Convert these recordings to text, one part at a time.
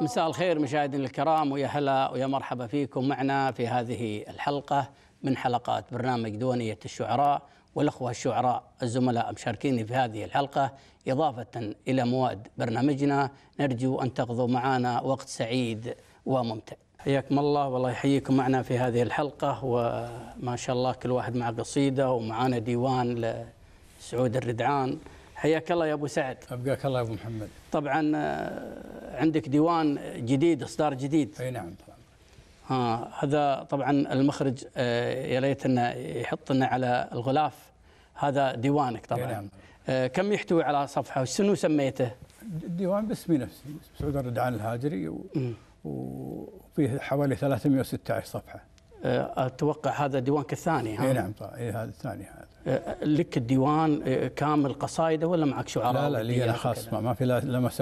مساء الخير مشاهدينا الكرام ويا هلا ويا مرحبا فيكم معنا في هذه الحلقه من حلقات برنامج دونيه الشعراء والاخوه الشعراء الزملاء مشاركيني في هذه الحلقه اضافه الى مواد برنامجنا نرجو ان تقضوا معنا وقت سعيد وممتع. حياكم الله والله يحييكم معنا في هذه الحلقه وما شاء الله كل واحد مع قصيده ومعانا ديوان لسعود الردعان حياك الله يا ابو سعد ابقاك الله يا ابو محمد طبعا آه، عندك ديوان جديد اصدار جديد اي نعم طبعا ها هذا طبعا المخرج آه، يا ليت انه يحط لنا على الغلاف هذا ديوانك طبعا نعم. آه، كم يحتوي على صفحه وشنو سميته؟ الديوان باسمي نفسي سعود الردعان الهاجري و... وفيه حوالي 316 صفحه اتوقع هذا ديوانك الثاني ها؟ اي نعم طبعا إيه، هذا الثاني هذا آه، لك الديوان آه، كامل قصائده ولا معك شعراء لا لا لي انا خاص ما, في لا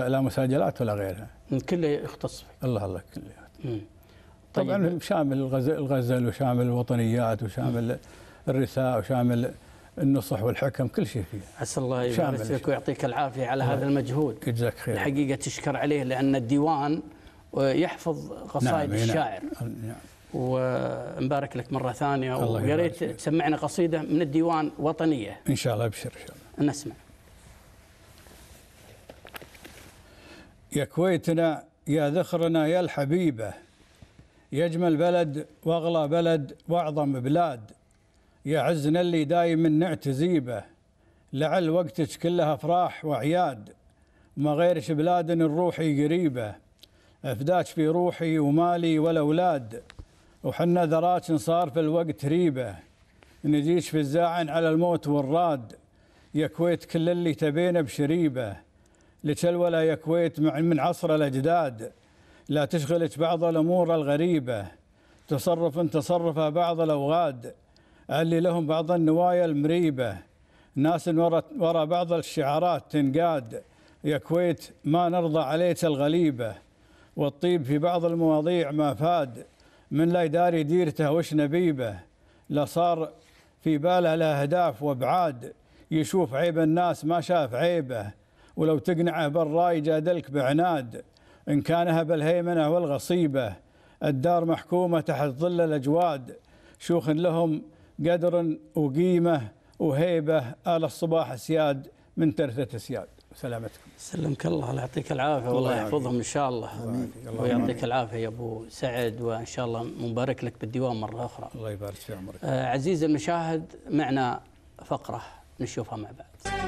لا مساجلات ولا غيرها كله يختص فيك الله الله كله طيب طبعا شامل الغزل, وشامل الوطنيات وشامل الرساء الرثاء وشامل النصح والحكم كل شيء فيه عسى الله يبارك فيك ويعطيك العافيه على هذا المجهود جزاك خير الحقيقه تشكر عليه لان الديوان آه، يحفظ قصائد نعم،, نعم الشاعر نعم. نعم. ومبارك لك مره ثانيه ويا ريت تسمعنا قصيده من الديوان وطنيه ان شاء الله ابشر ان شاء الله نسمع يا كويتنا يا ذخرنا يا الحبيبه يا اجمل بلد واغلى بلد واعظم بلاد يا عزنا اللي دايم نعتزيبه لعل وقتك كلها افراح وعياد ما غيرش بلاد الروحي قريبه افداك في روحي ومالي والاولاد وحنا ذرات صار في الوقت ريبة نجيش في الزاعن على الموت والراد يا كويت كل اللي تبينا بشريبة لتلولى يا كويت من عصر الأجداد لا تشغلك بعض الأمور الغريبة تصرف تصرفها بعض الأوغاد اللي لهم بعض النوايا المريبة ناس ورا بعض الشعارات تنقاد يا كويت ما نرضى عليك الغليبة والطيب في بعض المواضيع ما فاد من لا يداري ديرته وش نبيبه لا صار في باله له أهداف وأبعاد يشوف عيب الناس ما شاف عيبه ولو تقنعه بالراي جادلك بعناد إن كانها بالهيمنه والغصيبة الدار محكومة تحت ظل الأجواد شيوخ لهم قدر وقيمة وهيبة آل الصباح سياد من ترثة سياد سلامتكم سلمك الله الله يعطيك العافيه والله يحفظهم ان شاء الله ويعطيك العافيه يا ابو سعد وان شاء الله مبارك لك بالديوان مره اخرى الله يبارك في عمرك آه عزيزي المشاهد معنا فقره نشوفها مع بعض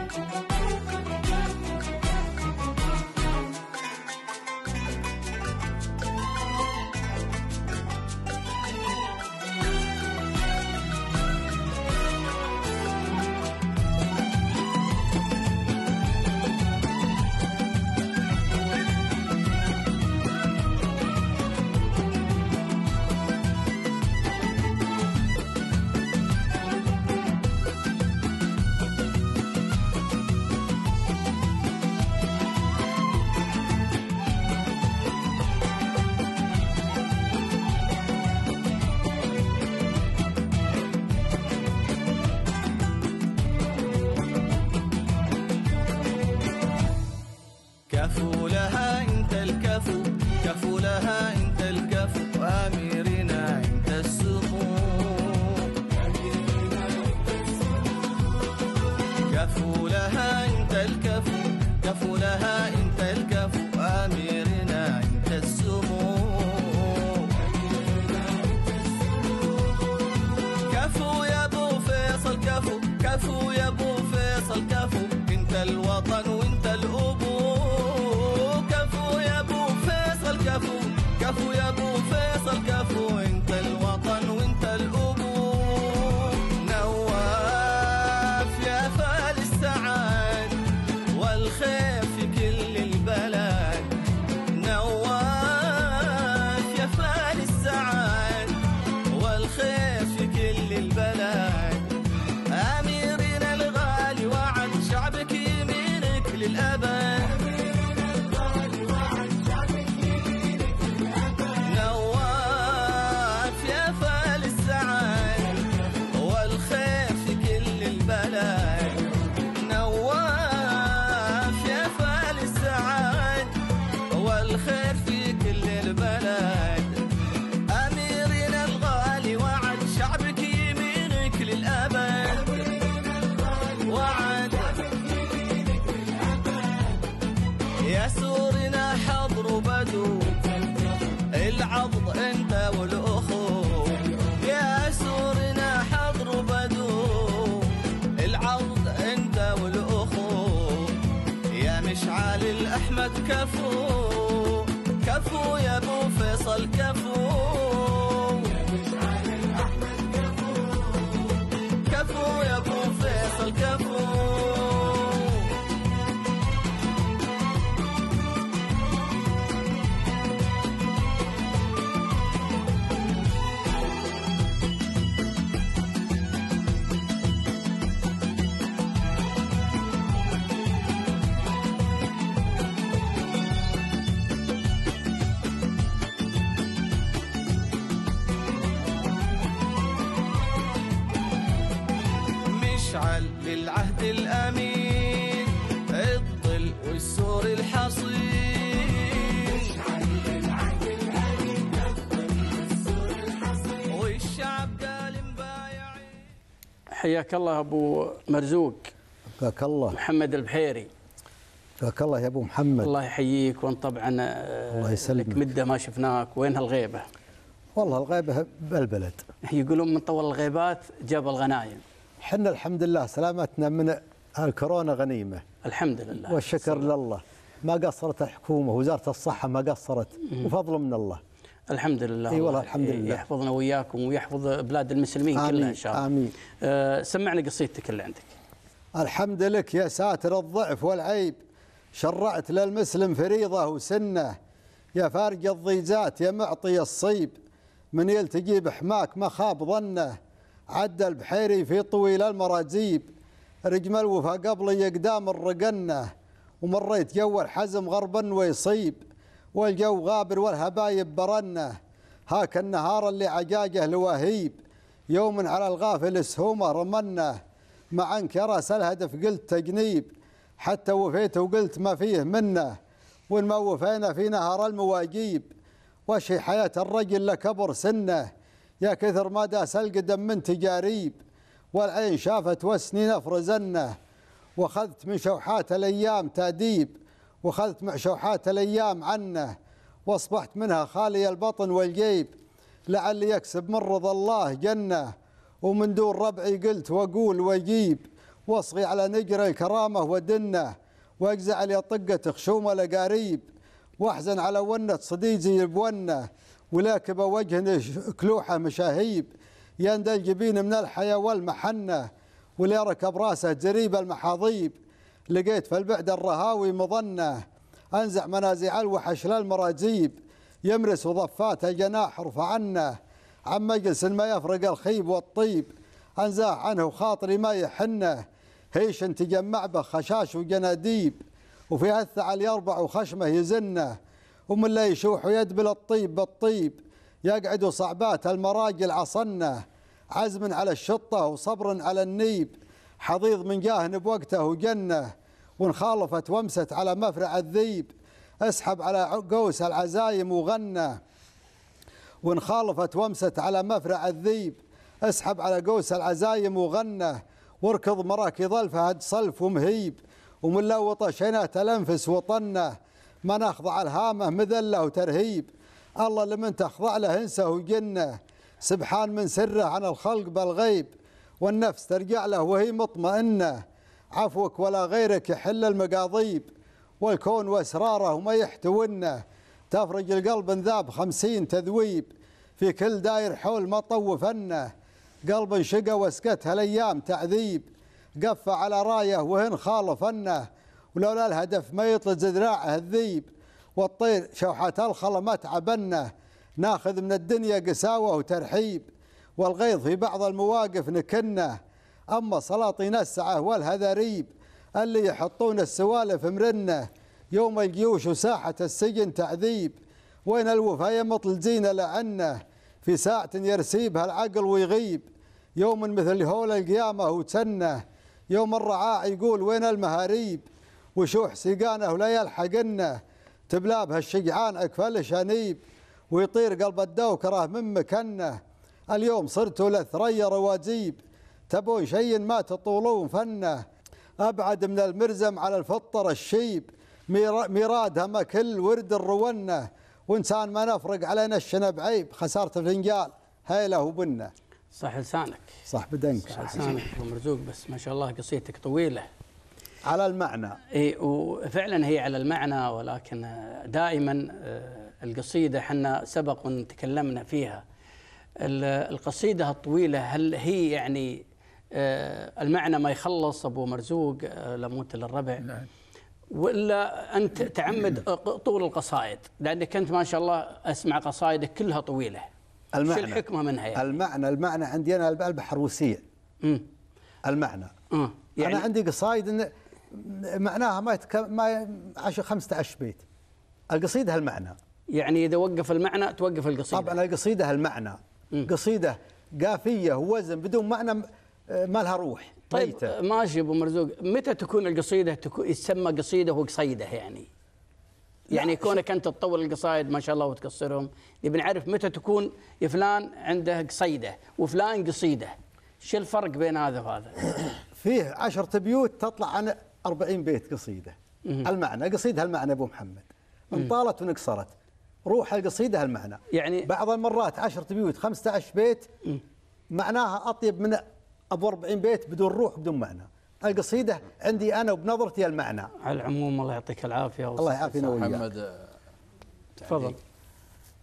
كفو يا ابو كفو كفو يا ابو فيصل كفو حياك الله ابو مرزوق حياك الله محمد البحيري حياك الله يا ابو محمد الله يحييك وان طبعا آه، الله يسلمك مده ما شفناك وين هالغيبه؟ والله الغيبه بالبلد يقولون من طول الغيبات جاب الغنايم احنا الحمد لله سلامتنا من الكورونا غنيمه الحمد لله والشكر لله ما قصرت الحكومه وزاره الصحه ما قصرت وفضل من الله الحمد لله اي والله الحمد لله يحفظنا وياكم ويحفظ بلاد المسلمين كلها ان شاء الله امين آه، سمعنا قصيدتك اللي عندك الحمد لك يا ساتر الضعف والعيب شرعت للمسلم فريضه وسنه يا فارج الضيزات يا معطي الصيب من يلتقي بحماك ما خاب ظنه عدى البحيري في طويل المراجيب رجم الوفا قبلي قدام الرقنه ومريت جو الحزم غربا ويصيب والجو غابر والهبايب برنه هاك النهار اللي عجاجه لوهيب يوم على الغافل سهومه رمنه مع راس الهدف قلت تجنيب حتى وفيت وقلت ما فيه منه وان ما وفينا في نهار المواجيب وشي حياة الرجل لكبر سنه يا كثر ما داس القدم من تجاريب والعين شافت وسنين افرزنه وخذت من شوحات الايام تاديب وخذت شوحات الأيام عنه وأصبحت منها خالي البطن والجيب لعلي يكسب من رضا الله جنة ومن دون ربعي قلت وأقول وأجيب واصغي على نجر الكرامة ودنة وأجزع لي طقة خشومة لقاريب وأحزن على ونة صديقي بونة ولاكب وجه كلوحة مشاهيب يندى الجبين من الحياة والمحنة وليركب راسه جريب المحاضيب لقيت في البعد الرهاوي مظنه أنزع منازع الوحش للمراجيب يمرس وضفات الجناح رفعنه عن مجلس ما يفرق الخيب والطيب أنزاح عنه خاطري ما يحنه هيش تجمع به خشاش وجناديب وفي هالثعل يربع وخشمه يزنه ومن لا يشوح ويدبل الطيب بالطيب يقعد صعبات المراجل عصنه عزم على الشطة وصبر على النيب حضيض من جاهن بوقته وجنه وانخالفت وامست على مفرع الذيب اسحب على قوس العزايم وغنى وانخالفت وامست على مفرع الذيب اسحب على قوس العزايم وغنى واركض مراكض الفهد صلف ومهيب ومن لو طشينات الانفس وطنه من اخضع الهامه مذله وترهيب الله لمن تخضع له انسه وجنه سبحان من سره عن الخلق بالغيب والنفس ترجع له وهي مطمئنه عفوك ولا غيرك يحل المقاضيب والكون واسراره وما يحتونه تفرج القلب انذاب خمسين تذويب في كل داير حول ما طوفنه قلب شقى واسكتها الايام تعذيب قفى على رايه وهن خالفنه ولولا الهدف ما يطلز ذراعه الذيب والطير شوحات الخلا ما تعبنه ناخذ من الدنيا قساوه وترحيب والغيظ في بعض المواقف نكنه أما سلاطين السعة والهذاريب اللي يحطون السوالف مرنة يوم الجيوش وساحة السجن تعذيب وين الوفاة مطل زينة لعنه في ساعة يرسيبها العقل ويغيب يوم مثل هول القيامة وتنه يوم الرعاع يقول وين المهاريب وشوح سيقانه ولا يلحقنه تبلابها الشجعان أكفل شنيب ويطير قلب الدوكره من مكنه اليوم صرت لثريا رواجيب تبون شيء ما تطولون فنه أبعد من المرزم على الفطر الشيب ميراد ما كل ورد الرونة وإنسان ما نفرق علينا الشنب عيب خسارة الفنجال هيله وبنه صح لسانك صح بدنك صح لسانك ومرزوق بس ما شاء الله قصيتك طويلة على المعنى اي وفعلا هي على المعنى ولكن دائما آه، القصيدة احنا سبق وتكلمنا تكلمنا فيها القصيدة الطويلة هل هي يعني آه، المعنى ما يخلص ابو مرزوق آه، لموت للربع نعم. ولا انت تعمد طول القصائد لانك انت ما شاء الله اسمع قصائدك كلها طويله المعنى شو الحكمه منها يعني؟ المعنى المعنى عندي انا البحر وسيع المعنى آه، يعني انا عندي قصائد إن معناها ما يتك... ما 10 15 بيت القصيده المعنى يعني اذا وقف المعنى توقف القصيده طبعا القصيده المعنى قصيده قافيه ووزن بدون معنى آه، ما لها روح طيب ميتة. آه، ماشي ابو مرزوق متى تكون القصيده تكون تسمى قصيده وقصيده يعني يعني كونك انت تطول القصائد ما شاء الله وتقصرهم نبي نعرف متى تكون فلان عنده قصيده وفلان قصيده شو الفرق بين هذا وهذا فيه عشرة بيوت تطلع عن 40 بيت قصيده المعنى قصيده المعنى ابو محمد إن طالت ونقصرت روح القصيده المعنى يعني بعض المرات 10 بيوت 15 بيت معناها اطيب من ابو 40 بيت بدون روح بدون معنى القصيده عندي انا وبنظرتي المعنى على العموم الله يعطيك العافيه الله يعافينا وياك محمد تفضل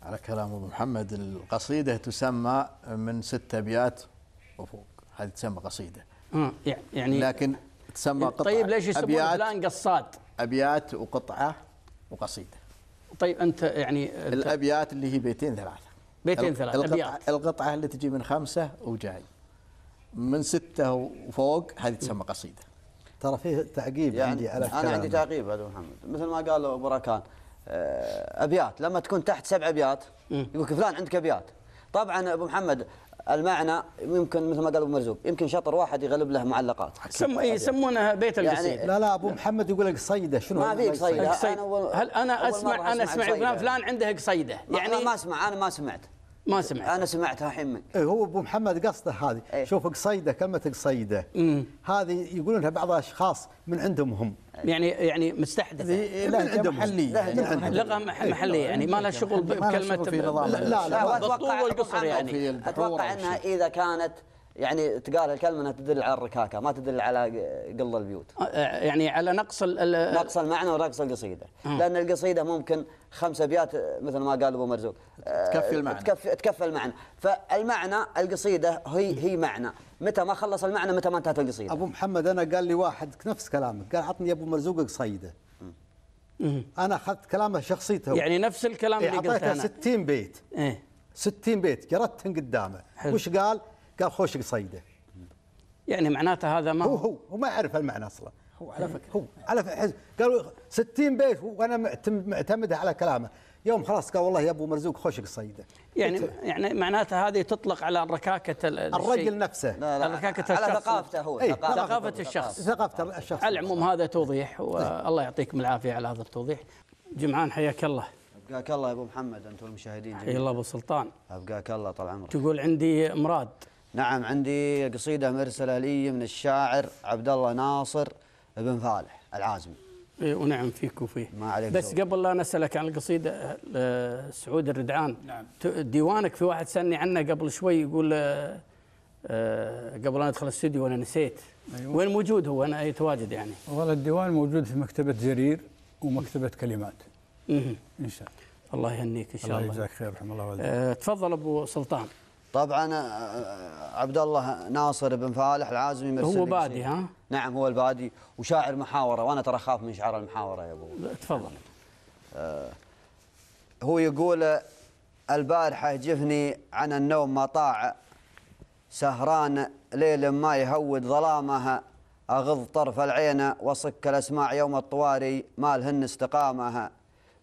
على كلام ابو محمد القصيده تسمى من ست ابيات وفوق هذه تسمى قصيده آه، يعني لكن تسمى قطعه طيب ليش يسمون فلان قصاد ابيات وقطعه وقصيده طيب انت يعني الابيات اللي هي بيتين ثلاثه بيتين ثلاثه القطعه, أبيات. القطعة اللي تجي من خمسه وجاي من ستة وفوق هذه تسمى قصيدة ترى فيه تعقيب يعني عندي على أنا عندي تعقيب أبو محمد مثل ما قال أبو راكان آه، أبيات لما تكون تحت سبع أبيات يقول فلان عندك أبيات طبعا أبو محمد المعنى يمكن مثل ما قال ابو مرزوق يمكن شطر واحد يغلب له معلقات سم... إيه، يسمونها بيت يعني القصيده يعني لا لا ابو محمد يقول قصيده شنو ما في قصيده هل انا اسمع انا اسمع فلان فلان عنده قصيده يعني ما اسمع انا ما سمعت ما سمعت انا سمعتها الحين منك إيه، هو ابو محمد قصده هذه ايه؟ شوف قصيده كلمه قصيده هذه يقولونها بعض الاشخاص من عندهم هم يعني يعني مستحدثه إيه، إيه، لا من عندهم محليه لغه محليه يعني ما لها شغل بكلمه لا لا, لا, اتوقع يعني. انها اذا كانت يعني تقال الكلمه انها تدل على الركاكه ما تدل على قل البيوت يعني على نقص نقص المعنى ونقص القصيده م. آه. لان القصيده ممكن خمس ابيات مثل ما قال ابو مرزوق آه، تكفي المعنى تكفي, تكفي المعنى فالمعنى القصيده هي هي معنى متى ما خلص المعنى متى ما انتهت القصيده ابو محمد انا قال لي واحد نفس كلامك قال عطني ابو مرزوق قصيده انا اخذت كلامه شخصيته يعني نفس الكلام إيه، اللي قلته انا 60 بيت ايه 60 بيت جردتهم قدامه وش قال؟ قال خوش قصيده يعني معناته هذا ما هو هو, هو ما يعرف المعنى اصلا هو على فكره هو على فكره قالوا 60 بيت وانا معتمد على كلامه يوم خلاص قال والله يا ابو مرزوق خوش قصيده يعني يعني معناته هذه تطلق على ركاكه الرجل نفسه لا لا ركاكه على ثقافته هو إيه، ثقافة, ثقافه الشخص ثقافة الشخص على العموم هذا توضيح والله يعطيكم العافيه على هذا التوضيح جمعان حياك الله ابقاك الله يا ابو محمد انتم المشاهدين حيا الله ابو سلطان ابقاك الله طال عمرك تقول عندي مراد نعم عندي قصيدة مرسلة لي من الشاعر عبد الله ناصر بن فالح العازمي اي ونعم فيك وفيه ما عليك بس زوج. قبل لا نسألك عن القصيدة آه، سعود الردعان نعم. ديوانك في واحد سألني عنه قبل شوي يقول آه، آه، قبل أن أدخل الاستوديو وأنا نسيت أيوة. وين موجود هو أنا يتواجد يعني والله الديوان موجود في مكتبة جرير ومكتبة كلمات اها. إن شاء الله الله يهنيك إن شاء الله الله يجزاك خير رحم الله والديك أه تفضل أبو سلطان طبعا آه، آه، عبد الله ناصر بن فالح العازمي مرسل هو بادي ها؟ نعم هو البادي وشاعر محاوره وانا ترى اخاف من شعر المحاوره يا ابو تفضل آه، هو يقول البارحه جفني عن النوم مطاع سهران ليل ما يهود ظلامها أغض طرف العين وصك الأسماع يوم الطواري مالهن استقامها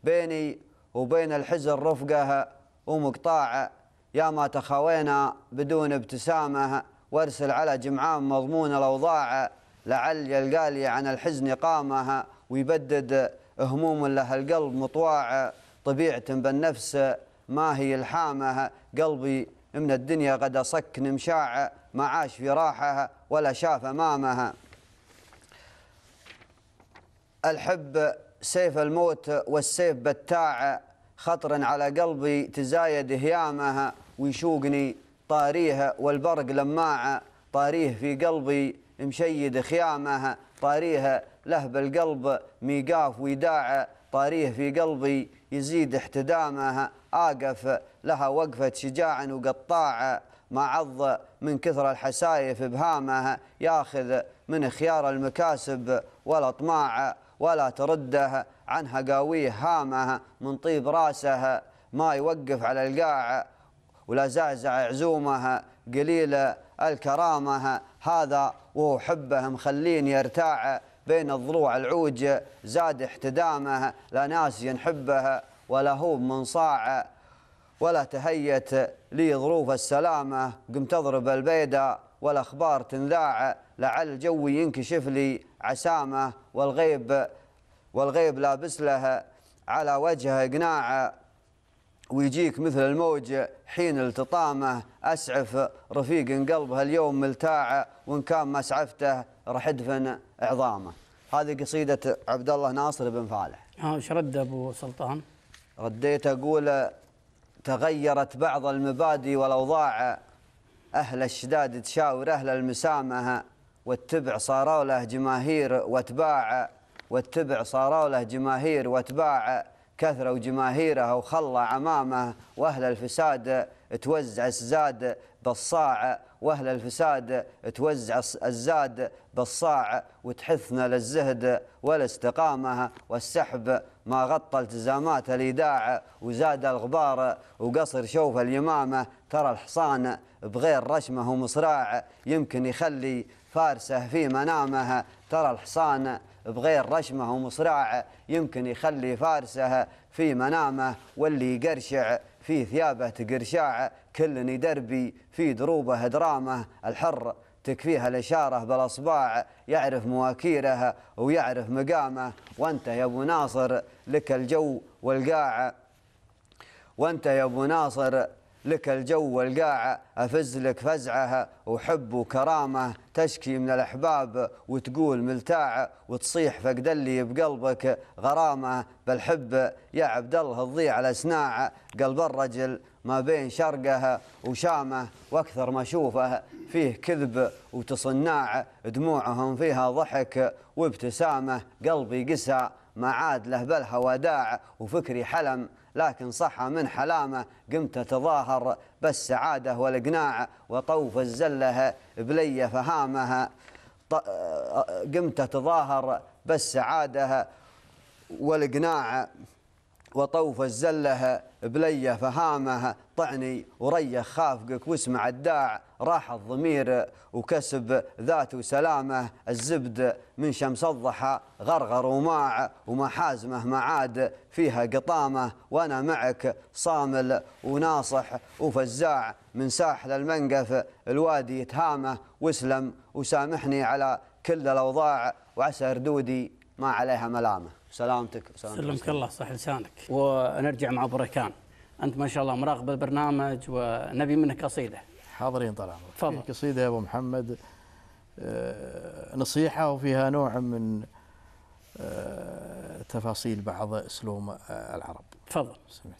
بيني وبين الحزن رفقها ومقطاعه يا ما تخاوينا بدون ابتسامة وارسل على جمعان مضمون الأوضاع لعل يلقى لي عن الحزن قامها ويبدد هموم له القلب مطواع طبيعة بالنفس ما هي الحامة قلبي من الدنيا قد صك نمشاع ما عاش في راحة ولا شاف أمامها الحب سيف الموت والسيف بتاع خطر على قلبي تزايد هيامها ويشوقني طاريها والبرق لماعه طاريه في قلبي مشيد خيامها طاريها له بالقلب ميقاف وداعه طاريه في قلبي يزيد احتدامها اقف لها وقفه شجاع وقطاعه عض من كثر الحسايف بهامها ياخذ من خيار المكاسب ولا ولا ترده عنها قاويه هامها من طيب راسها ما يوقف على القاعه ولا زعزع عزومها قليلة الكرامة هذا وهو حبه مخليني يرتاع بين الضلوع العوج زاد احتدامه لا ناس ينحبها ولا هو من صاع ولا تهيت لي ظروف السلامة قمت أضرب البيدة والأخبار تنذاع لعل جوي ينكشف لي عسامة والغيب والغيب لابس لها على وجهه قناعه ويجيك مثل الموج حين التطامه أسعف رفيق قلبها اليوم ملتاعه وإن كان ما أسعفته راح ادفن عظامه هذه قصيدة عبد الله ناصر بن فالح اه ايش رد أبو سلطان؟ رديت أقول تغيرت بعض المبادئ والأوضاع أهل الشداد تشاور أهل المسامة واتبع صاروا له جماهير واتباع واتبع صاروا له جماهير واتباع كثرة وجماهيرها وخلى عمامه وأهل الفساد توزع الزاد بالصاع وأهل الفساد توزع الزاد بالصاع وتحثنا للزهد والاستقامة والسحب ما غطى التزامات الإيداع وزاد الغبار وقصر شوف اليمامة ترى الحصان بغير رشمه ومصراع يمكن يخلي فارسه في منامه ترى الحصان بغير رشمه ومصرعه يمكن يخلي فارسه في منامه واللي يقرشع في ثيابه تقرشاع كل يدربي في دروبه درامه الحر تكفيها الإشارة بالأصباع يعرف مواكيرها ويعرف مقامه وانت يا أبو ناصر لك الجو والقاع وانت يا أبو ناصر لك الجو والقاعه أفز لك فزعها وحب وكرامة تشكي من الأحباب وتقول ملتاع وتصيح فقد اللي بقلبك غرامة بالحب يا عبد الله تضيع الأسناع قلب الرجل ما بين شرقه وشامه واكثر ما اشوفه فيه كذب وتصناع دموعهم فيها ضحك وابتسامه قلبي قسى ما عاد له بلها وداع وفكري حلم لكن صحى من حلامة قمت أتظاهر بالسعادة والإقناع وطوف الزلة بلي فهامها آه، آه، قمت أتظاهر بالسعادة والإقناع وطوف الزلها بليه فهامها طعني وريخ خافقك واسمع الداع راح الضمير وكسب ذاته سلامه الزبد من شمس الضحى غرغر وماع وما حازمه ما عاد فيها قطامه وانا معك صامل وناصح وفزاع من ساحل المنقف الوادي تهامه واسلم وسامحني على كل الاوضاع وعسى ردودي ما عليها ملامه سلامتك وسلامتك سلمك الله صح لسانك ونرجع مع بركان انت ما شاء الله مراقب البرنامج ونبي منك قصيده حاضرين طال عمرك تفضل قصيده يا ابو محمد آه، نصيحه وفيها نوع من آه، تفاصيل بعض اسلوب آه، العرب تفضل سمعت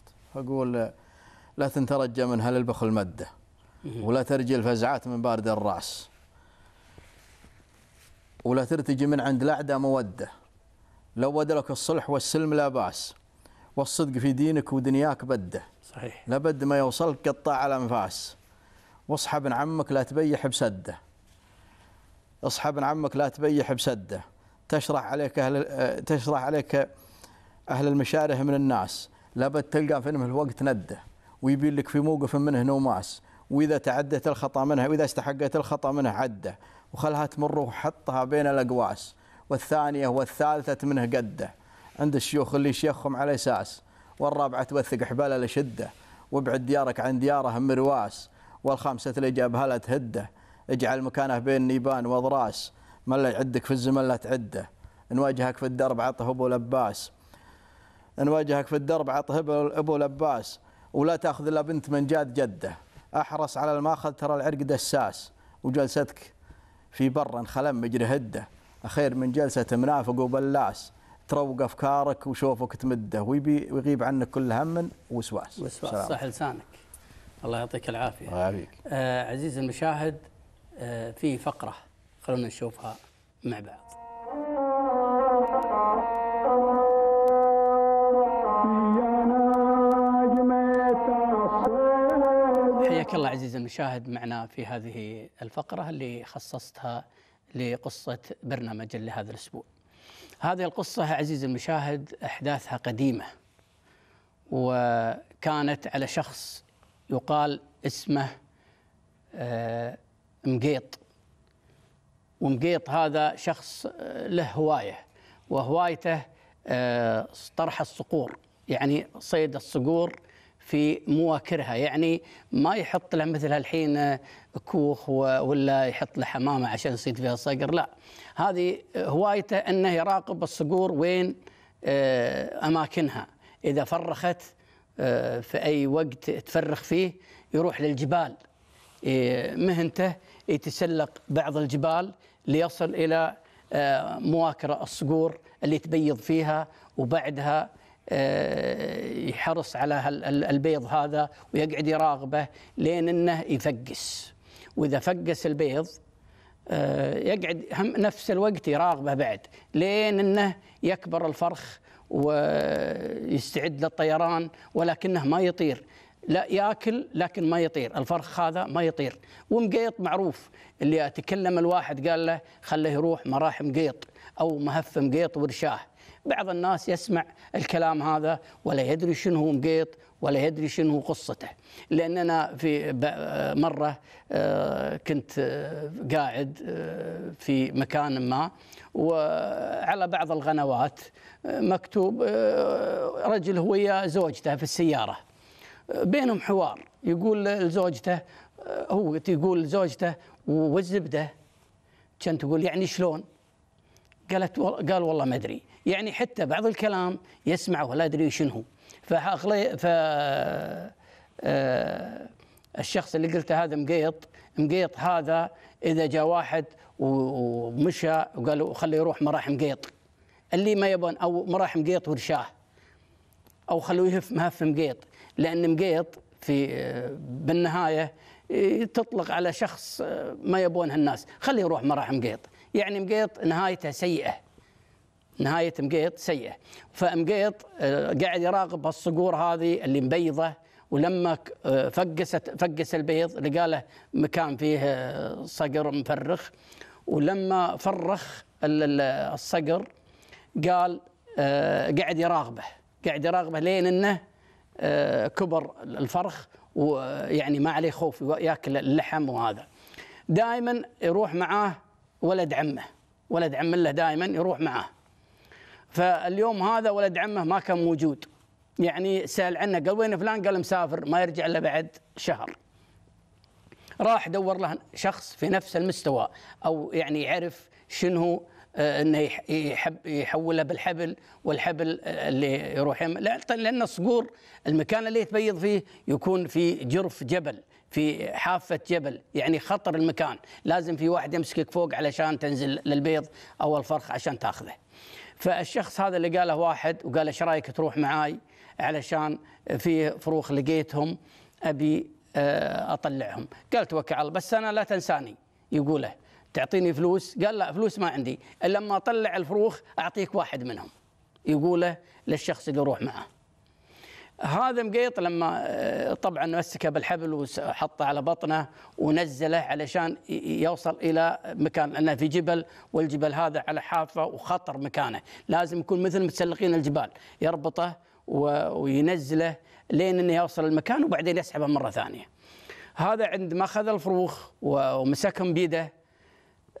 اقول لا تنترجى من هل البخل مده ولا ترجي الفزعات من بارد الراس ولا ترتجي من عند الاعداء موده لو بدلك الصلح والسلم لا باس والصدق في دينك ودنياك بده صحيح لابد ما يوصلك قطع على انفاس واصحى ابن عمك لا تبيح بسده اصحى ابن عمك لا تبيح بسده تشرح عليك اهل آه، تشرح عليك اهل المشاره من الناس لابد تلقى في الوقت نده ويبين لك في موقف منه نوماس واذا تعدت الخطا منها واذا استحقت الخطا منها عده وخلها تمر وحطها بين الاقواس والثانية والثالثة تمنه قده عند الشيوخ اللي شيخهم على أساس والرابعة توثق حبالة لشدة وابعد ديارك عن دياره مرواس والخامسة الإجابة هلا تهده اجعل مكانه بين نيبان وضراس من لا يعدك في الزمن لا تعده إن واجهك في الدرب عطه أبو لباس إن واجهك في الدرب عطه أبو لباس ولا تأخذ إلا بنت من جاد جده أحرص على الماخذ ترى العرق دساس وجلستك في برا خلم مجري هده خير من جلسه منافق وبلاس تروق افكارك وشوفك تمده ويبي ويغيب عنك كل هم وسواس وسواس صح لسانك الله يعطيك العافيه الله آه عزيزي المشاهد آه في فقره خلونا نشوفها مع بعض حياك الله عزيزي المشاهد معنا في هذه الفقرة اللي خصصتها لقصة برنامج لهذا الأسبوع هذه القصة عزيزي المشاهد أحداثها قديمة وكانت على شخص يقال اسمه آه، مقيط ومقيط هذا شخص آه، له هواية وهوايته آه، طرح الصقور يعني صيد الصقور في مواكرها يعني ما يحط له مثل الحين كوخ ولا يحط له حمامه عشان يصيد فيها الصقر لا هذه هوايته انه يراقب الصقور وين آه، اماكنها اذا فرخت آه، في اي وقت تفرخ فيه يروح للجبال إيه، مهنته يتسلق بعض الجبال ليصل الى آه، مواكره الصقور اللي تبيض فيها وبعدها آه، يحرص على البيض هذا ويقعد يراقبه لين انه يفقس واذا فقس البيض آه، يقعد هم نفس الوقت يراقبه بعد لين انه يكبر الفرخ ويستعد للطيران ولكنه ما يطير لا ياكل لكن ما يطير الفرخ هذا ما يطير ومقيط معروف اللي اتكلم الواحد قال له خله يروح مراحم قيط او مهف مقيط ورشاه بعض الناس يسمع الكلام هذا ولا يدري شنو هو مقيط ولا يدري شنو قصته لان انا في آه، مرة آه، كنت آه، قاعد في مكان ما وعلى بعض القنوات مكتوب رجل هو ويا زوجته في السيارة بينهم حوار يقول لزوجته هو تقول لزوجته والزبدة كان تقول يعني شلون قالت قال والله ما ادري يعني حتى بعض الكلام يسمعه لا ادري شنو ف آه، الشخص اللي قلته هذا مقيط مقيط هذا اذا جاء واحد ومشى وقالوا خليه يروح مراحم مقيط اللي ما يبون او مراحم مقيط ورشاه او خلوه يهف مهف مقيط لان مقيط في آه، بالنهايه آه، تطلق على شخص ما يبونه الناس خليه يروح مراحم مقيط يعني مقيط نهايته سيئه نهايه مقيط سيئه فمقيط آه، قاعد يراقب الصقور هذه اللي مبيضه ولما آه، فقست فقس البيض لقى له مكان فيه آه، صقر مفرخ ولما فرخ الصقر قال قاعد يراقبه قاعد يراقبه لين انه كبر الفرخ ويعني ما عليه خوف ياكل اللحم وهذا دائما يروح معاه ولد عمه ولد عم له دائما يروح معاه فاليوم هذا ولد عمه ما كان موجود يعني سأل عنه قال وين فلان قال مسافر ما يرجع إلا بعد شهر راح دور له شخص في نفس المستوى أو يعني يعرف شنو آه، انه يحب يحوله بالحبل والحبل آه، اللي يروح لان الصقور المكان اللي يتبيض فيه يكون في جرف جبل في حافة جبل يعني خطر المكان لازم في واحد يمسكك فوق علشان تنزل للبيض أو الفرخ عشان تأخذه فالشخص هذا اللي قاله واحد وقال ايش رايك تروح معاي علشان في فروخ لقيتهم ابي آه، اطلعهم قال توكل على بس انا لا تنساني يقوله تعطيني فلوس قال لا فلوس ما عندي لما اطلع الفروخ اعطيك واحد منهم يقوله للشخص اللي يروح معه هذا مقيط لما آه، طبعا مسكه بالحبل وحطه على بطنه ونزله علشان يوصل الى مكان لانه في جبل والجبل هذا على حافه وخطر مكانه، لازم يكون مثل متسلقين الجبال يربطه وينزله لين انه يوصل المكان وبعدين يسحبه مره ثانيه. هذا عند ما اخذ الفروخ ومسكهم بيده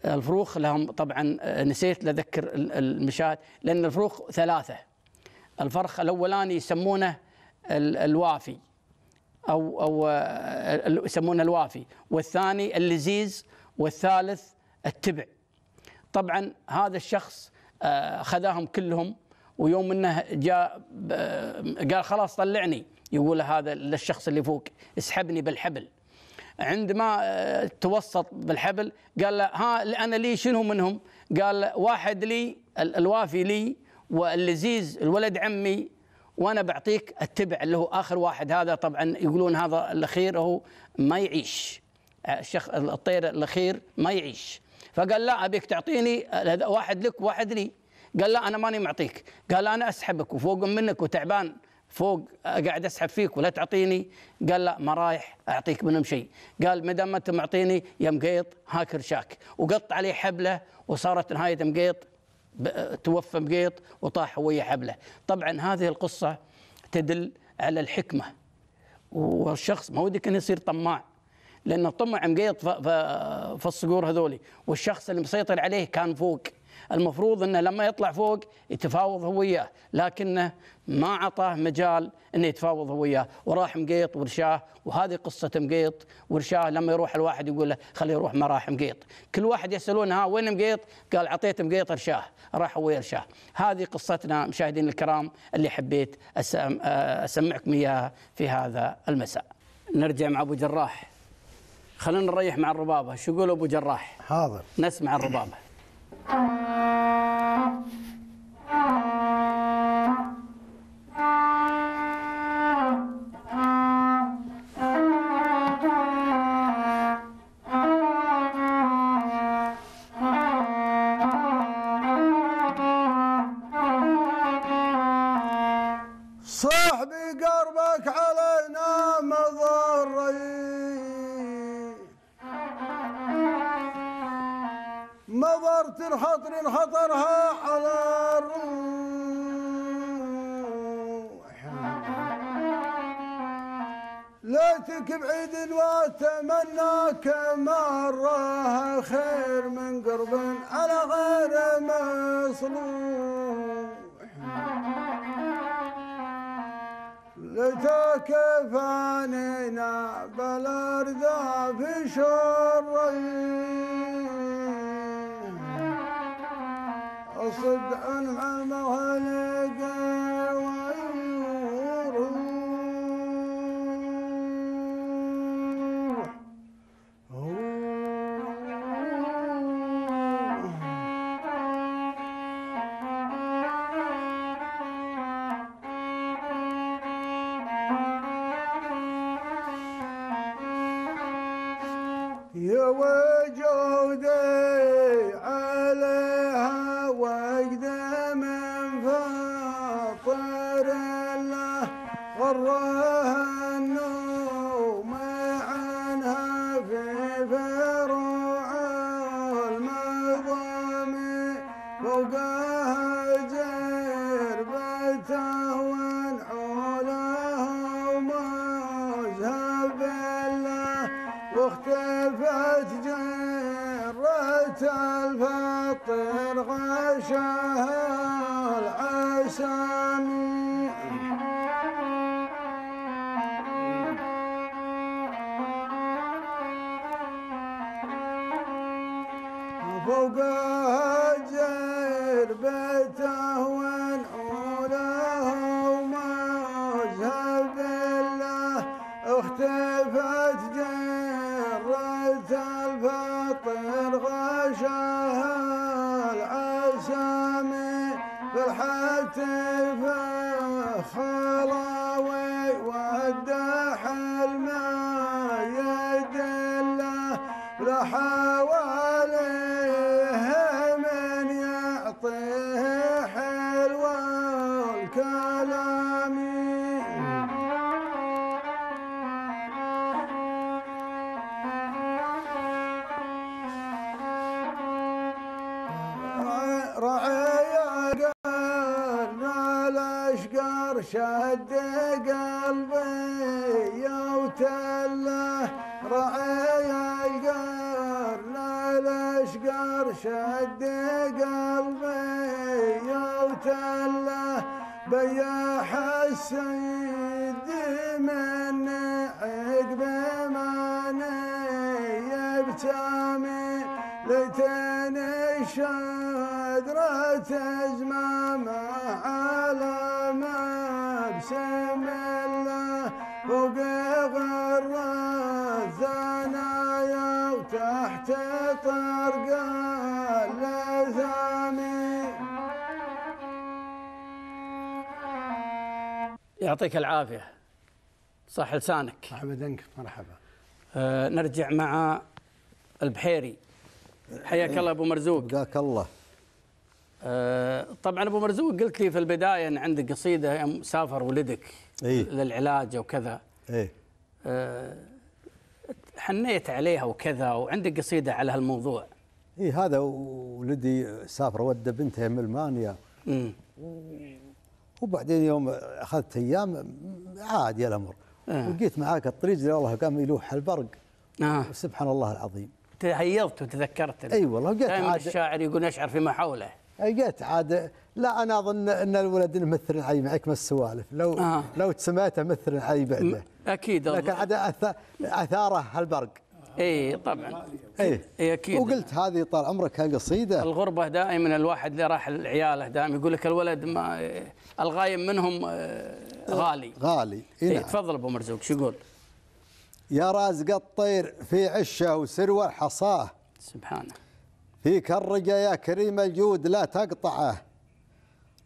الفروخ لهم طبعا آه، نسيت لاذكر المشاهد لان الفروخ ثلاثه الفرخ الاولاني يسمونه الوافي او او آه، يسمونه الوافي والثاني اللزيز والثالث التبع طبعا هذا الشخص آه، خذاهم كلهم ويوم انه جاء آه، قال خلاص طلعني يقول هذا للشخص اللي فوق اسحبني بالحبل عندما توسط بالحبل قال له ها انا لي شنو منهم؟ قال واحد لي الوافي لي واللزيز الولد عمي وانا بعطيك التبع اللي هو اخر واحد هذا طبعا يقولون هذا الاخير هو ما يعيش الشخ الطير الاخير ما يعيش فقال لا ابيك تعطيني واحد لك واحد لي قال لا انا ماني معطيك قال انا اسحبك وفوق منك وتعبان فوق قاعد اسحب فيك ولا تعطيني قال لا ما رايح اعطيك منهم شيء قال ما دام انت معطيني يا مقيط هاكر شاك وقط عليه حبله وصارت نهايه مقيط توفى مقيط وطاح ويا حبله طبعا هذه القصة تدل على الحكمة والشخص ما ودك أن يصير طماع لأنه طمع مقيط في الصقور هذولي والشخص اللي مسيطر عليه كان فوق المفروض انه لما يطلع فوق يتفاوض هو وياه لكنه ما اعطاه مجال انه يتفاوض هو وياه وراح مقيط ورشاه وهذه قصه مقيط ورشاه لما يروح الواحد يقول له خليه يروح ما راح مقيط كل واحد يسالون ها وين مقيط قال اعطيت مقيط رشاه راح هو ويا رشاه هذه قصتنا مشاهدينا الكرام اللي حبيت اسمعكم اياها في هذا المساء نرجع مع ابو جراح خلينا نريح مع الربابه شو يقول ابو جراح حاضر نسمع الربابه Thank you. Subhan. بيا حسيد من عقب ما يبتامي ليتني شادرة زمام على ما بسم الله وقغر الثنايا وتحت طاق يعطيك العافية صح لسانك دنك مرحبا آه نرجع مع البحيري حياك الله أبو مرزوق حياك الله آه طبعا أبو مرزوق قلت لي في البداية أن عندك قصيدة يوم سافر ولدك إيه؟ للعلاج وكذا إيه؟ آه حنيت عليها وكذا وعندك قصيدة على هالموضوع إيه هذا ولدي سافر ودى بنته من المانيا وبعدين يوم اخذت ايام عادي الامر آه. وجيت معاك الطريق والله قام يلوح البرق آه. سبحان الله العظيم تهيضت وتذكرت اي والله جيت عاد الشاعر يقول نشعر فيما حوله جيت عاد لا انا اظن ان الولد مثل علي معك ما السوالف لو آه. لو سمعته مثل علي بعده اكيد لكن عاد اثاره هالبرق اي طبعا اي إيه، اكيد وقلت هذه طال عمرك قصيده الغربه دائما الواحد اللي راح لعياله دائما يقول لك الولد ما إيه، الغايم منهم إيه، آه، غالي غالي اي نعم. تفضل ابو مرزوق شو يقول؟ يا رازق الطير في عشه وسرور حصاه سبحانه فيك الرجا يا كريم الجود لا تقطعه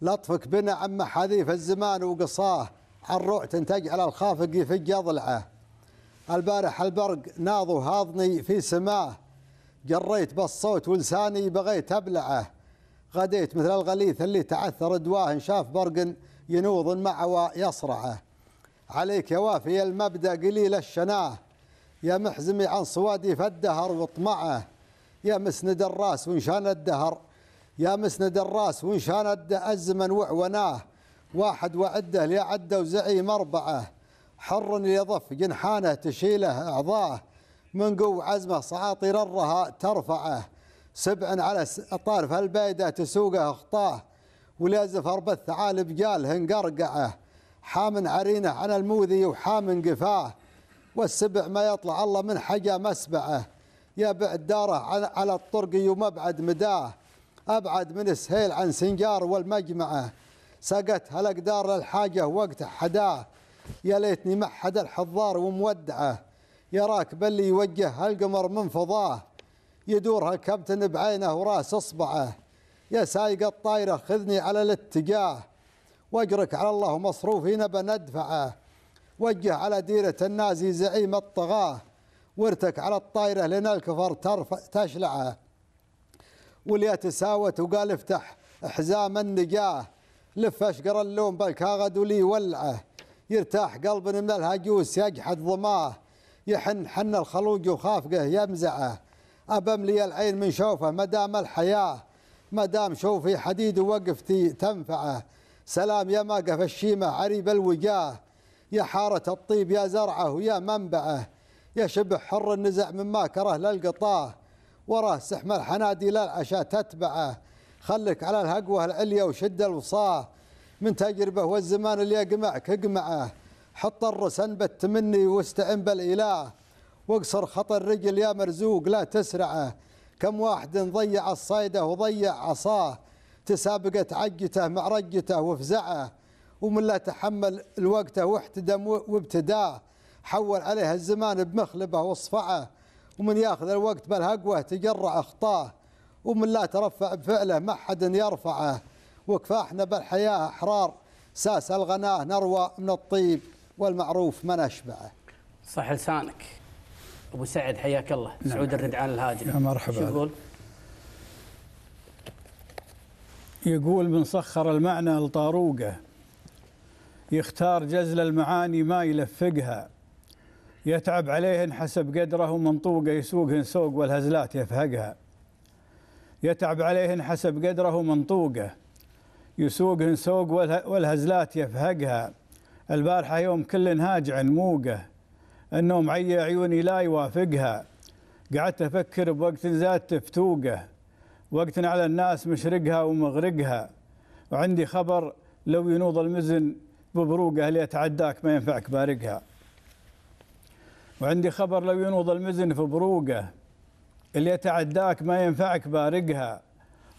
لطفك بنا عم حذيف الزمان وقصاه عن روح تنتج على الخافق يفج اضلعه البارح البرق ناض وهاضني في سماه جريت بالصوت ولساني بغيت أبلعه غديت مثل الغليث اللي تعثر دواه شاف برق ينوض معه ويصرعه عليك يا وافي المبدأ قليل الشناه يا محزمي عن صوادي فالدهر وطمعه يا مسند الراس وانشان الدهر يا مسند الراس وانشان الزمن وعوناه واحد وعده ليعده وزعيم اربعه حر يضف جنحانه تشيله أعضاءه من قو عزمه صعاطير الرها ترفعه سبع على طارف البيدة تسوقه أخطاه ولازف أرب ثعالب جاله انقرقعه حام عرينه عن الموذي وحام قفاه والسبع ما يطلع الله من حجة مسبعه يبع داره على الطرقي ومبعد مداه أبعد من سهيل عن سنجار والمجمعة سقت هالأقدار الحاجة وقت حداه يا ليتني حد الحضار ومودعه يا راكب اللي يوجه هالقمر من فضاه يدور هالكابتن بعينه وراس اصبعه يا سايق الطايره خذني على الاتجاه واجرك على الله مصروفي نبى ندفعه وجه على ديره النازي زعيم الطغاه وارتك على الطايره لنا الكفر ترفع تشلعه واللي تساوت وقال افتح حزام النجاه لف اشقر اللوم بالكاغد ولي ولعه يرتاح قلب من الهجوس يجحد ظماه يحن حن الخلوج وخافقه يمزعه أبم لي العين من شوفه مدام الحياة مدام شوفي حديد وقفتي تنفعه سلام يا ماقف الشيمة عريب الوجاه يا حارة الطيب يا زرعه ويا منبعه يا شبه حر النزع مما كره للقطاه وراه سحم الحنادي للعشاء تتبعه خلك على الهقوة العليا وشد الوصاه من تجربه والزمان اللي اجمعك اجمعه حط الرس انبت مني واستعن بالاله واقصر خط الرجل يا مرزوق لا تسرعه كم واحد ضيع الصيده وضيع عصاه تسابقت عجته مع رجته وفزعه ومن لا تحمل الوقت واحتدم وابتداه حول عليه الزمان بمخلبه واصفعه ومن ياخذ الوقت بالهقوه تجرع اخطاه ومن لا ترفع بفعله ما حد يرفعه وكفاحنا بالحياة أحرار ساس الغناء نروى من الطيب والمعروف ما نشبعه صح لسانك أبو سعد حياك الله نعم سعود الردعان الهاجري مرحبا شو يقول يقول من سخر المعنى لطاروقه يختار جزل المعاني ما يلفقها يتعب عليهن حسب قدره ومنطوقه يسوقهن سوق والهزلات يفهقها يتعب عليهن حسب قدره ومنطوقه يسوق نسوق والهزلات يفهقها البارحة يوم كل هاجع موقه النوم عي عيوني لا يوافقها قعدت أفكر بوقت زادت فتوقه وقت على الناس مشرقها ومغرقها وعندي خبر لو ينوض المزن ببروقه يتعداك ما ينفعك بارقها وعندي خبر لو ينوض المزن في بروقه اللي يتعداك ما ينفعك بارقها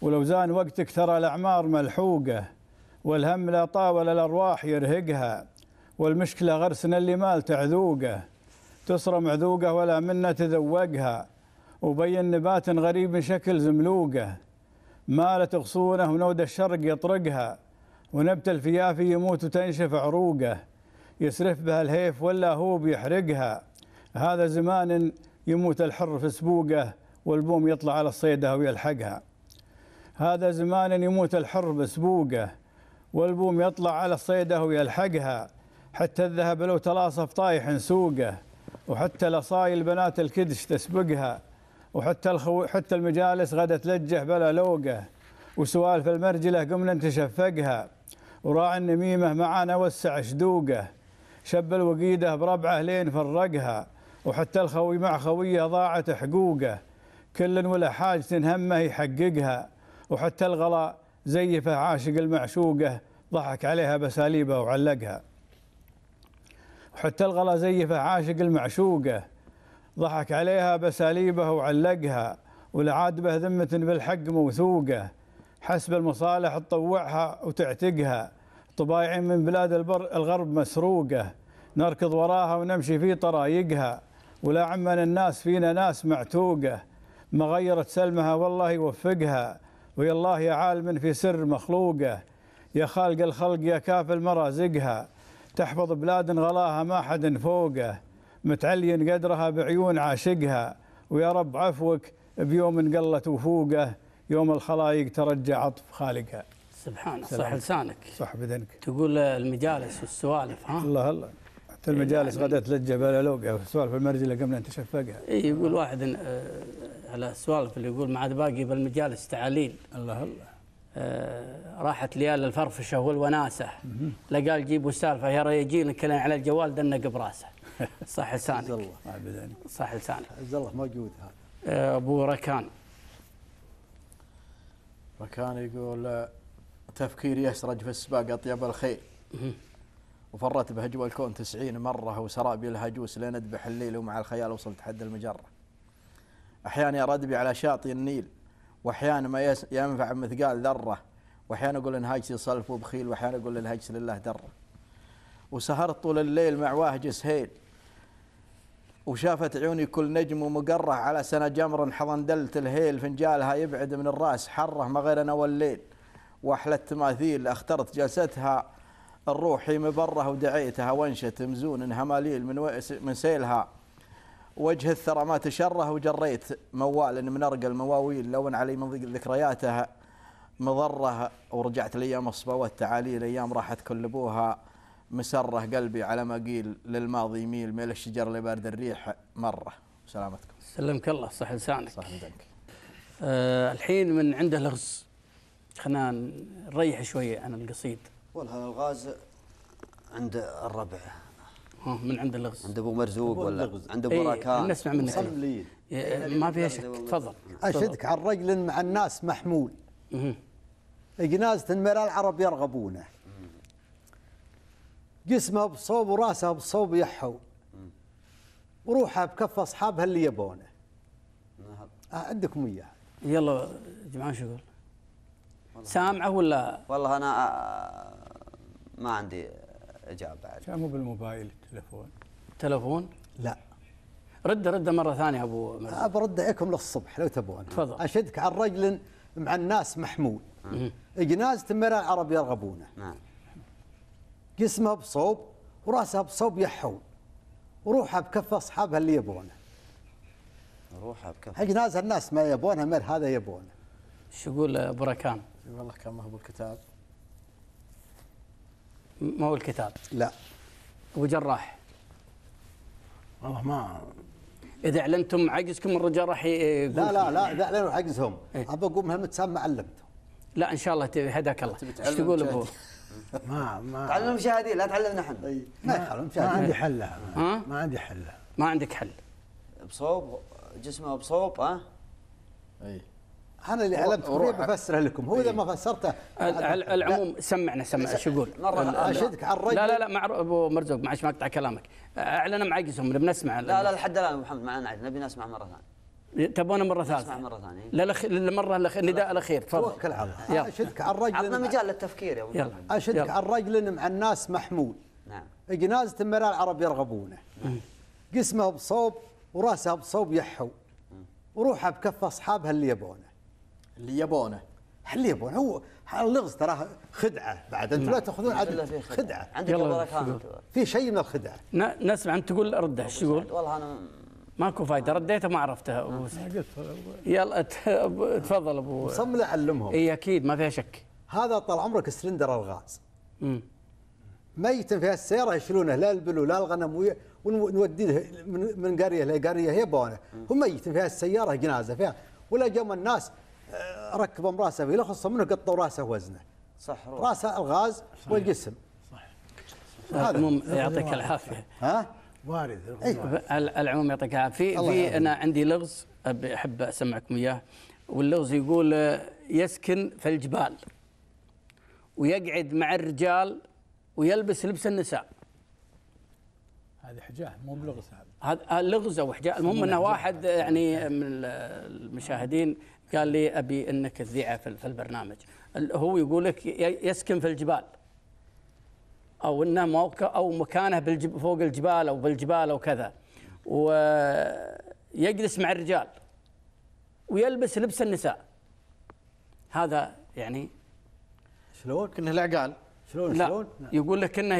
ولو زان وقتك ترى الأعمار ملحوقة والهم لا طاول الأرواح يرهقها والمشكلة غرسنا اللي مال تعذوقه تصرى معذوقة ولا منا تذوقها وبين نبات غريب شكل زملوقه مالت غصونه ونود الشرق يطرقها ونبت الفيافي يموت وتنشف عروقه يسرف بها الهيف ولا هو بيحرقها هذا زمان يموت الحر في سبوقه والبوم يطلع على الصيدة ويلحقها هذا زمان يموت الحر بسبوقه والبوم يطلع على الصيدة ويلحقها حتى الذهب لو تلاصف طايح نسوقه وحتى لصاي البنات الكدش تسبقها وحتى الخو... حتى المجالس غدا تلجه بلا لوقه وسوالف المرجلة قمنا نتشفقها وراعي النميمة معانا وسع شدوقه شب الوقيدة بربعه لين فرقها وحتى الخوي مع خويه ضاعت حقوقه كل ولا حاجة همه يحققها وحتى الغلاء زيفه عاشق المعشوقة ضحك عليها بساليبه وعلقها وحتى الغلا زيفه عاشق المعشوقة ضحك عليها بساليبه وعلقها ولعاد به ذمة بالحق موثوقة حسب المصالح تطوعها وتعتقها طبايع من بلاد البر الغرب مسروقة نركض وراها ونمشي في طرايقها ولا عمن الناس فينا ناس معتوقة ما غيرت سلمها والله يوفقها ويا الله يا عالم في سر مخلوقه يا خالق الخلق يا كافل زقها تحفظ بلاد غلاها ما حد فوقه متعلين قدرها بعيون عاشقها ويا رب عفوك بيوم قلت وفوقه يوم الخلايق ترجى عطف خالقها الله صح لسانك صح بدنك تقول المجالس والسوالف ها الله الله حتى المجالس يعني غدا بلا لوقه والسوالف المرجله قبل ان تشفقها اي يقول واحد على سوالف اللي يقول ما عاد باقي بالمجالس تعاليل الله الله آه راحت ليال الفرفشه والوناسه لا قال جيبوا سالفه يا ريجين كلام على الجوال دنق براسه صح لسانك عز الله صح لسانك عز الله موجود هذا آه ابو ركان ركان يقول آه، تفكير يسرج في السباق اطيب الخير وفرت بهجوة الكون تسعين مرة وسرابي لها جوس لين اذبح الليل ومع الخيال وصلت حد المجرة أحيانا يا ردبي على شاطئ النيل وأحيانا ما ينفع مثقال ذرة وأحيانا أقول إن هاجسي صلف وبخيل وأحيانا أقول إن هاجسي لله درة وسهرت طول الليل مع واهج سهيل وشافت عيوني كل نجم ومقره على سنة جمر دلت الهيل فنجالها يبعد من الرأس حره ما غير أنا والليل وأحلى التماثيل اخترت جلستها الروحي مبره ودعيتها وانشت مزون ماليل من, من سيلها وجه الثرى ما تشره وجريت موال من ارقى المواويل لون علي من ذكرياتها مضره ورجعت لايام الصبا والتعالي ايام راحت كل أبوها مسره قلبي على ما قيل للماضي يميل ميل الشجر لبارد الريح مره سلامتكم سلمك الله صح لسانك صح لسانك أه الحين من عنده لغز خلينا نريح شويه عن القصيد والله الغاز عند الربع من عند اللغز عند ابو مرزوق ولا اللغز. عند ابو إيه، راكان نسمع منك ما فيها شك تفضل اشدك عن رجل مع الناس محمول جنازة من العرب يرغبونه جسمه بصوب وراسه بصوب يحو وروحه بكف اصحابها اللي يبونه آه عندكم اياه يلا جماعه شو يقول سامعه ولا والله انا آه، ما عندي الاجابه بعد كان مو بالموبايل التليفون التليفون؟ لا رد رد مرة ثانية أبو مرزق برد عليكم للصبح لو تبون تفضل أشدك عن رجل مع الناس محمول إجناز تمر العرب يرغبونه نعم جسمه بصوب وراسه بصوب يحول وروحه بكف أصحابها اللي يبونه روحه بكف إجناز الناس ما يبونه مر هذا يبونه شو يقول أبو ركان؟ والله كان ما كتاب ما هو الكتاب لا ابو جراح والله ما اذا اعلنتم عجزكم الرجال راح لا لا لا اذا اعلنوا عجزهم إيه؟ ابى اقول مهمه سام ما علمته لا ان شاء الله هداك الله ايش تقول ابو ما ما تعلم شهاديه لا تعلمنا احنا ما, ما, ما عندي حل لها ما, ما عندي حل لها ما عندك حل بصوب جسمه بصوب ها؟ اي انا اللي علمت كبير بفسره لكم هو اذا إيه. ما فسرته على العموم سمعنا سمع شو يقول اشدك على الرجل لا لا لا مع ابو مرزوق معش ما اقطع كلامك اعلن معجزهم نبي بنسمع لا لا لحد الان ابو محمد معنا نبي نسمع مره ثانيه تبونا مره ثالثه نسمع مره ثانيه لا للمره الأخ... النداء الاخير تفضل توكل على الله اشدك على الرجل عطنا مجال للتفكير يا ابو اشدك على الرجل مع الناس محمول نعم جنازه المرأة العرب يرغبونه قسمه بصوب وراسه بصوب يحو وروحه بكف اصحابها اللي يبونه اللي يبونه حل يبونه هو اللغز تراه خدعه بعد انتم لا نعم. تاخذون عدل خدعه عندك بركات في شيء من الخدعه نسمع انت تقول رده ايش تقول؟ والله انا ماكو فايده آه. رديته ما عرفتها آه. ابو يلا تفضل ابو صم علمهم اي اكيد ما فيها شك هذا طال عمرك سلندر الغاز ميت في السياره يشيلونه لا البل ولا الغنم ونوديه من قريه لقريه يبونه هو ميت في السياره جنازه فيها ولا جم الناس آه، ركبوا راسه في لخصه منه قطوا راسه وزنه صح روح. راسه الغاز صحيح. والجسم صح المهم يعطيك العافيه ها وارد إيه. العموم يعطيك العافيه في في انا عندي لغز احب اسمعكم اياه واللغز يقول آه، يسكن في الجبال ويقعد مع الرجال ويلبس لبس النساء هذه حجاه مو بلغز هذا هذا آه، لغز او حجاه المهم انه واحد يعني من المشاهدين قال لي ابي انك تذيعه في البرنامج هو يقول لك يسكن في الجبال او انه موقع او مكانه بالجب فوق الجبال او بالجبال او كذا ويجلس مع الرجال ويلبس لبس النساء هذا يعني شلون كانه العقال شلون لا شلون لا. يقول لك انه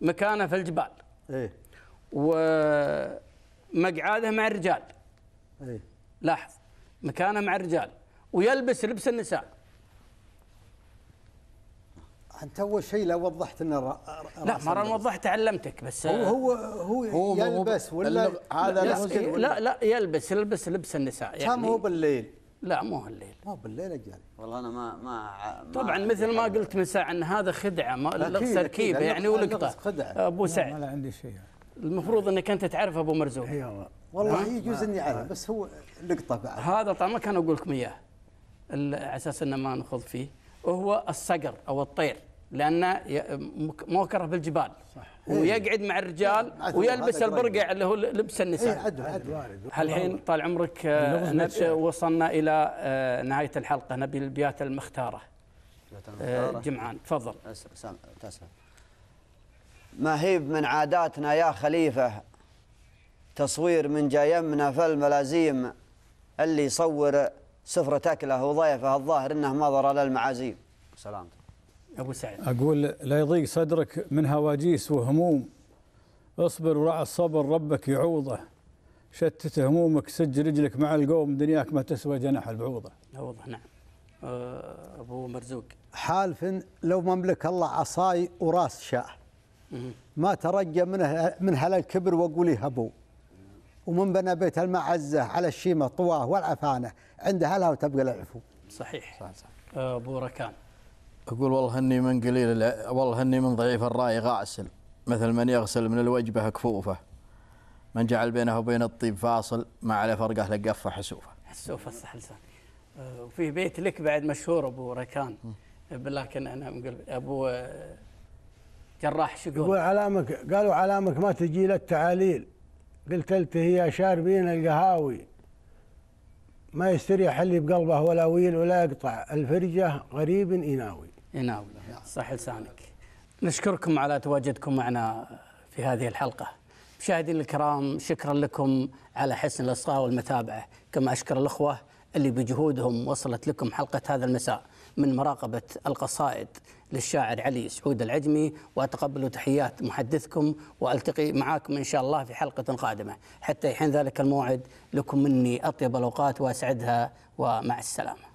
مكانه في الجبال ايه ومقعده مع الرجال ايه لاحظ مكانه مع الرجال ويلبس لبس النساء انت اول شيء لو وضحت ان لا مره وضحت علمتك بس هو هو هو, هو يلبس ولا هذا لا, لا لا يلبس يلبس لبس النساء يعني كم هو بالليل لا مو هالليل مو بالليل اجل والله انا ما ما, ما طبعا مثل ما قلت من ساعه ان هذا خدعه ما لغز تركيبه يعني ولقطه ابو سعد ما عندي شيء المفروض انك انت تعرف ابو مرزوق ايوه والله نعم. يجوز نعم. اني اعرف نعم. بس هو لقطه بعد هذا ما كان اقول لكم اياه على اساس انه ما نخوض فيه وهو الصقر او الطير لانه موكره بالجبال صح ويقعد إيه. مع الرجال ويلبس البرقع اللي هو لبس النساء إيه، الحين طال عمرك آه، وصلنا الى آه، نهايه الحلقه نبي البيات المختاره آه، جمعان تفضل تسلم ما هي من عاداتنا يا خليفه تصوير من جايمنا يمنا فالملازيم اللي يصور سفرة أكله وضيفه الظاهر أنه مضر للمعازيم سلام أبو سعيد أقول لا يضيق صدرك من هواجيس وهموم اصبر ورع الصبر ربك يعوضه شتت همومك سج رجلك مع القوم دنياك ما تسوى جناح البعوضة البعوضة نعم أه، أبو مرزوق حالف لو مملك الله عصاي وراس شاه ما ترجى منه من هلا الكبر واقولي هبو ومن بنى بيت المعزة على الشيمة طواه والعفانة عند أهلها وتبقى العفو صحيح صح صح. أه، أبو ركان أقول والله أني من قليل والله أني من ضعيف الرأي غاسل مثل من يغسل من الوجبة كفوفة من جعل بينه وبين الطيب فاصل ما عليه فرقه لقفة حسوفة حسوفة صح لسان أه، وفي بيت لك بعد مشهور أبو ركان لكن أنا أقول أبو أه، جراح شقول يقول علامك قالوا علامك ما تجي للتعاليل قلت قلت هي شاربين القهاوي ما يستريح اللي بقلبه ولا ويل ولا يقطع الفرجة غريب يناوي يناوي صح لسانك نشكركم على تواجدكم معنا في هذه الحلقة مشاهدينا الكرام شكرا لكم على حسن الإصغاء والمتابعة كما أشكر الأخوة اللي بجهودهم وصلت لكم حلقة هذا المساء من مراقبة القصائد للشاعر علي سعود العجمي وأتقبل تحيات محدثكم وألتقي معاكم إن شاء الله في حلقة قادمة حتى يحين ذلك الموعد لكم مني أطيب الأوقات وأسعدها ومع السلامة